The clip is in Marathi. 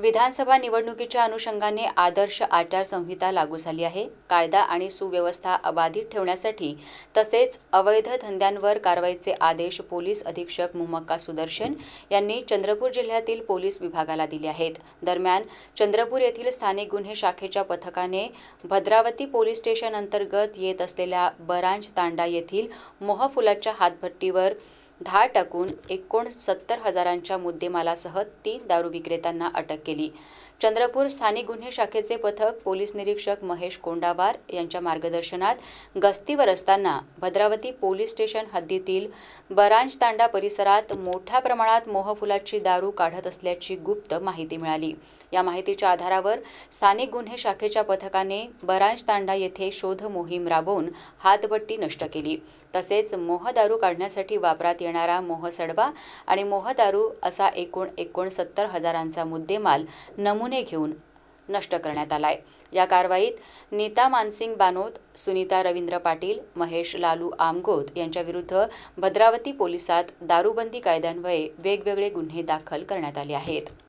विधानसभा निवडणुकीच्या अनुषंगाने आदर्श आचारसंहिता लागू झाली आहे कायदा आणि सुव्यवस्था अबाधित ठेवण्यासाठी तसेच अवैध धंद्यांवर कारवाईचे आदेश पोलीस अधीक्षक मुमक्का सुदर्शन यांनी चंद्रपूर जिल्ह्यातील पोलीस विभागाला दिले आहेत दरम्यान चंद्रपूर येथील स्थानिक गुन्हे शाखेच्या पथकाने भद्रावती पोलीस स्टेशन अंतर्गत येत असलेल्या बरांज तांडा येथील मोहफुलाच्या हातभट्टीवर धा टाकून एकोणसत्तर हजारांच्या मुद्देमालासह तीन दारू विक्रेत्यांना अटक केली चंद्रपूर स्थानिक गुन्हे शाखेचे पथक पोलीस निरीक्षक महेश कोंडावार यांच्या मार्गदर्शनात गस्तीवर असताना भद्रावती पोलीस स्टेशन हद्दीतील बरांज तांडा परिसरात मोठ्या प्रमाणात मोहफुलाची दारू काढत असल्याची गुप्त माहिती मिळाली या माहितीच्या आधारावर स्थानिक गुन्हे शाखेच्या पथकाने बरांज तांडा येथे शोध मोहीम राबवून हातबट्टी नष्ट केली तसेच मोह दारू काढण्यासाठी वापरात येणार देणारा मोह सडवा आणि मोहदारू असा एकूण एकोणसत्तर हजारांचा मुद्देमाल नमुने घेऊन नष्ट करण्यात आला या कारवाईत नीता मानसिंग बानोत सुनीता रवींद्र पाटील महेश लालू आमगोत यांच्याविरुद्ध भद्रावती पोलिसात दारूबंदी कायद्यान्वये वेगवेगळे गुन्हे दाखल करण्यात आले आहेत